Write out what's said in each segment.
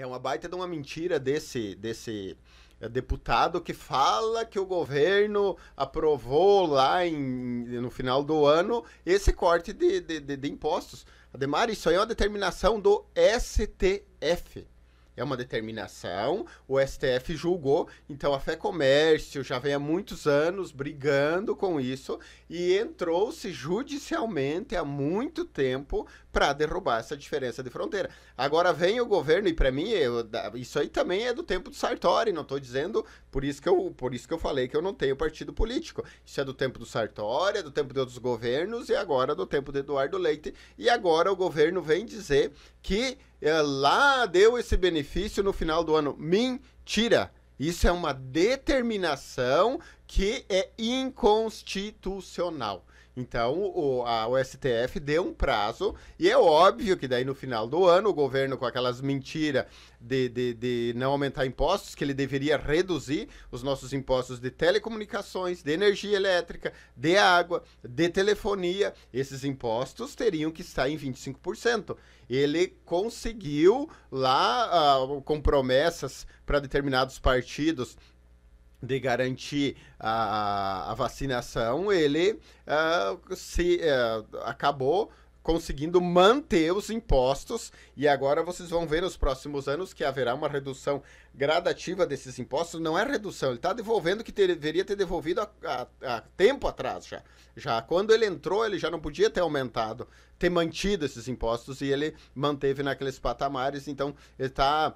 É uma baita de uma mentira desse, desse eh, deputado que fala que o governo aprovou lá em, no final do ano esse corte de, de, de, de impostos. Ademar, isso aí é uma determinação do STF é uma determinação, o STF julgou, então a Fé Comércio já vem há muitos anos brigando com isso e entrou-se judicialmente há muito tempo para derrubar essa diferença de fronteira. Agora vem o governo, e para mim, eu, isso aí também é do tempo do Sartori, não estou dizendo, por isso, que eu, por isso que eu falei que eu não tenho partido político. Isso é do tempo do Sartori, é do tempo de outros governos e agora do tempo de Eduardo Leite. E agora o governo vem dizer que é, lá deu esse benefício no final do ano. Mentira! Isso é uma determinação que é inconstitucional. Então, o, a, o STF deu um prazo, e é óbvio que daí no final do ano o governo, com aquelas mentiras de, de, de não aumentar impostos, que ele deveria reduzir os nossos impostos de telecomunicações, de energia elétrica, de água, de telefonia, esses impostos teriam que estar em 25%. Ele conseguiu lá, ah, com promessas para determinados partidos, de garantir a, a vacinação, ele uh, se uh, acabou conseguindo manter os impostos. E agora vocês vão ver nos próximos anos que haverá uma redução gradativa desses impostos. Não é redução, ele está devolvendo o que ter, deveria ter devolvido há, há, há, tempo atrás já. Já quando ele entrou, ele já não podia ter aumentado, ter mantido esses impostos e ele manteve naqueles patamares. Então, ele está.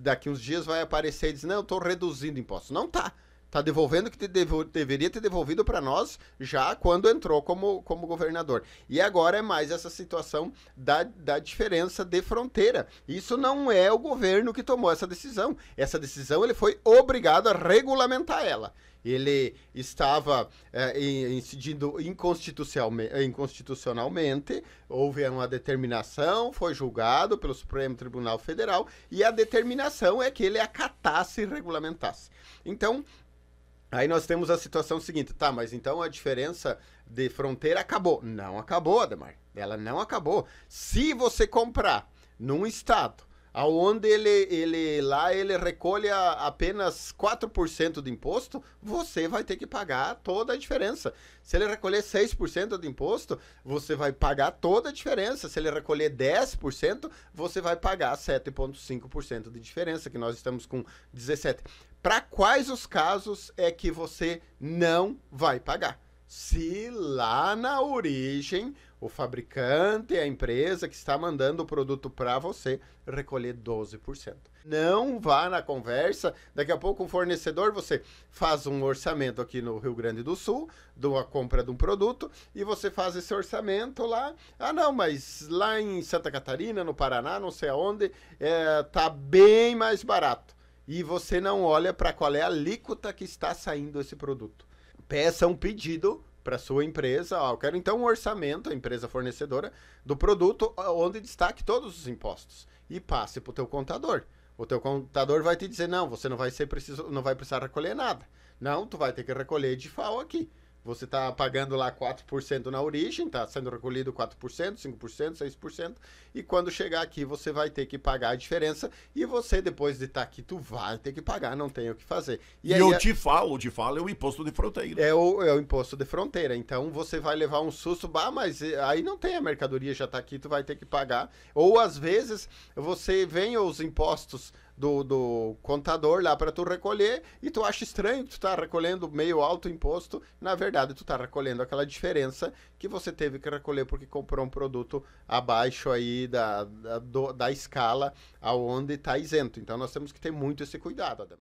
Daqui uns dias vai aparecer e diz: Não, eu estou reduzindo impostos. Não está Tá devolvendo o que te devo, deveria ter devolvido para nós já quando entrou como, como governador. E agora é mais essa situação da, da diferença de fronteira. Isso não é o governo que tomou essa decisão. Essa decisão ele foi obrigado a regulamentar ela ele estava é, incidindo inconstitucionalmente, houve uma determinação, foi julgado pelo Supremo Tribunal Federal e a determinação é que ele acatasse e regulamentasse. Então, Aí nós temos a situação seguinte, tá, mas então a diferença de fronteira acabou. Não acabou, Ademar. Ela não acabou. Se você comprar num estado aonde ele, ele lá ele recolhe apenas 4% de imposto, você vai ter que pagar toda a diferença. Se ele recolher 6% de imposto, você vai pagar toda a diferença. Se ele recolher 10%, você vai pagar 7,5% de diferença, que nós estamos com 17. Para quais os casos é que você não vai pagar? se lá na origem o fabricante, a empresa que está mandando o produto para você, recolher 12%. Não vá na conversa, daqui a pouco o fornecedor, você faz um orçamento aqui no Rio Grande do Sul, de uma compra de um produto, e você faz esse orçamento lá, ah não, mas lá em Santa Catarina, no Paraná, não sei aonde, é, tá bem mais barato. E você não olha para qual é a alíquota que está saindo esse produto peça um pedido para sua empresa, ó, eu quero então um orçamento, a empresa fornecedora, do produto onde destaque todos os impostos e passe para o teu contador. O teu contador vai te dizer, não, você não vai ser preciso, não vai precisar recolher nada. Não, tu vai ter que recolher de FAO aqui. Você está pagando lá 4% na origem, está sendo recolhido 4%, 5%, 6%, e quando chegar aqui você vai ter que pagar a diferença, e você depois de estar tá aqui, tu vai ter que pagar, não tem o que fazer. E, e aí, eu te falo, te falo, é o imposto de fronteira. É o, é o imposto de fronteira, então você vai levar um susto, bah, mas eh, aí não tem, a mercadoria já está aqui, tu vai ter que pagar. Ou às vezes você vem os impostos do, do contador lá para tu recolher e tu acha estranho que tu tá recolhendo meio alto imposto, na verdade tu tá recolhendo aquela diferença que você teve que recolher porque comprou um produto abaixo aí da, da, do, da escala aonde está isento. Então nós temos que ter muito esse cuidado,